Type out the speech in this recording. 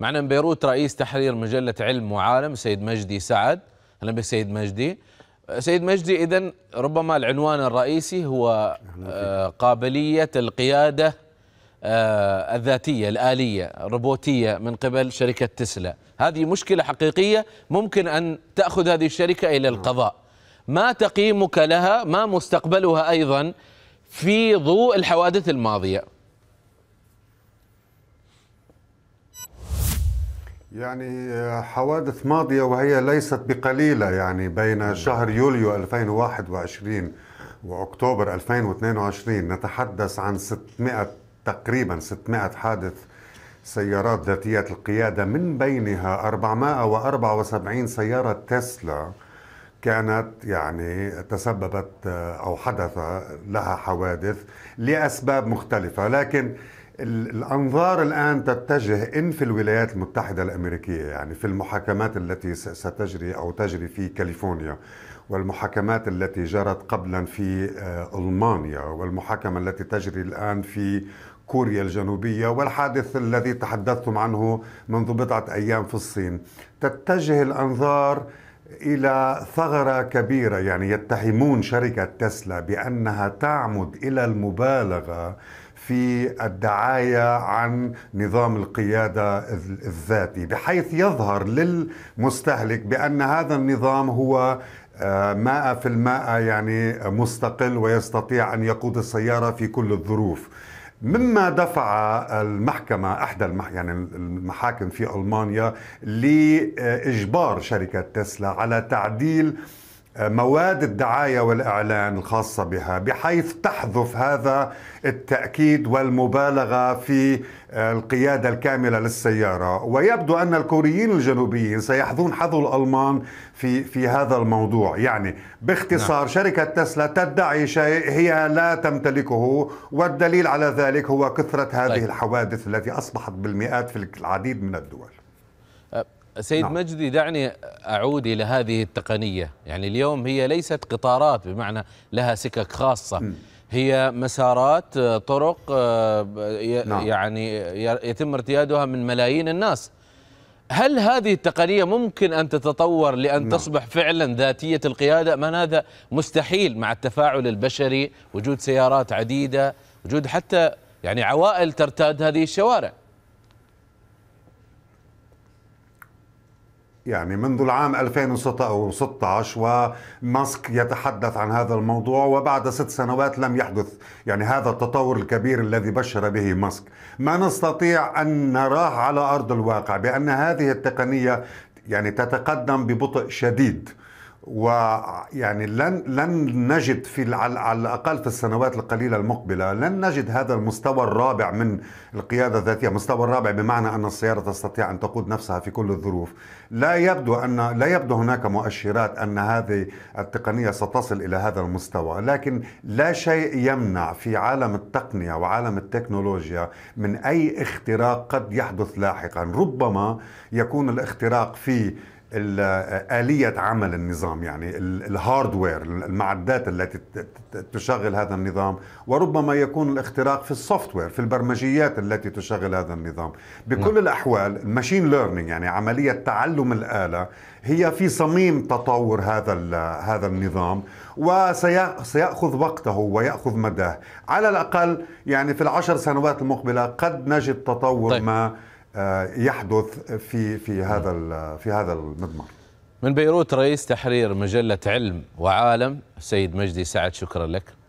معنا من بيروت رئيس تحرير مجلة علم وعالم سيد مجدي سعد أهلا بك سيد مجدي سيد مجدي إذا ربما العنوان الرئيسي هو آه، قابلية القيادة آه، الذاتية الآلية الروبوتية من قبل شركة تسلا هذه مشكلة حقيقية ممكن أن تأخذ هذه الشركة إلى نعم. القضاء ما تقييمك لها ما مستقبلها أيضا في ضوء الحوادث الماضية يعني آه، حوادث ماضية وهي ليست بقليلة يعني بين شهر يوليو 2021 وأكتوبر 2022 نتحدث عن 600 تقريبا 600 حادث سيارات ذاتية القيادة من بينها 474 سيارة تسلا كانت يعني تسببت آه، أو حدث لها حوادث لأسباب مختلفة لكن الأنظار الآن تتجه إن في الولايات المتحدة الأمريكية يعني في المحاكمات التي ستجري أو تجري في كاليفورنيا والمحاكمات التي جرت قبلا في آه، ألمانيا والمحاكمة التي تجري الآن في كوريا الجنوبية والحادث الذي تحدثتم عنه منذ بضعة أيام في الصين تتجه الأنظار الى ثغره كبيره يعني يتهمون شركه تسلا بانها تعمد الى المبالغه في الدعايه عن نظام القياده الذاتي بحيث يظهر للمستهلك بان هذا النظام هو آه، ماء في الماء يعني مستقل ويستطيع ان يقود السياره في كل الظروف مما دفع المحكمة أحدى المح... يعني المحاكم في ألمانيا لإجبار شركة تسلا على تعديل مواد الدعايه والاعلان الخاصه بها بحيث تحذف هذا التاكيد والمبالغه في آه، القياده الكامله للسياره ويبدو ان الكوريين الجنوبيين سيحذون حذو الالمان في في هذا الموضوع يعني باختصار نعم. شركه تسلا تدعي شيء هي لا تمتلكه والدليل على ذلك هو كثره هذه طيب. الحوادث التي اصبحت بالمئات في العديد من الدول سيد نعم. مجدي دعني أعود إلى هذه التقنية يعني اليوم هي ليست قطارات بمعنى لها سكك خاصة م. هي مسارات آه، طرق آه، نعم. يعني يتم ارتيادها من ملايين الناس هل هذه التقنية ممكن أن تتطور لأن نعم. تصبح فعلا ذاتية القيادة ما هذا مستحيل مع التفاعل البشري وجود سيارات عديدة وجود حتى يعني عوائل ترتاد هذه الشوارع يعني منذ العام 2016 وماسك يتحدث عن هذا الموضوع وبعد ست سنوات لم يحدث يعني هذا التطور الكبير الذي بشر به ماسك ما نستطيع أن نراه على أرض الواقع بأن هذه التقنية يعني تتقدم ببطء شديد ويعني لن لن نجد في على الاقل في السنوات القليله المقبله لن نجد هذا المستوى الرابع من القياده الذاتيه، المستوى الرابع بمعنى ان السياره تستطيع ان تقود نفسها في كل الظروف. لا يبدو ان لا يبدو هناك مؤشرات ان هذه التقنيه ستصل الى هذا المستوى، لكن لا شيء يمنع في عالم التقنيه وعالم التكنولوجيا من اي اختراق قد يحدث لاحقا، ربما يكون الاختراق في آلية عمل النظام يعني الهاردوير المعدات التي تشغل هذا النظام وربما يكون الاختراق في السوفتوير في البرمجيات التي تشغل هذا النظام بكل نعم. الأحوال الماشين ليرنينج يعني عملية تعلم الآلة هي في صميم تطور هذا هذا النظام وسيأخذ وقته ويأخذ مداه على الأقل يعني في العشر سنوات المقبلة قد نجد تطور طيب. ما آه، يحدث في في هذا في هذا المضمار من بيروت رئيس تحرير مجله علم وعالم سيد مجدي سعد شكرا لك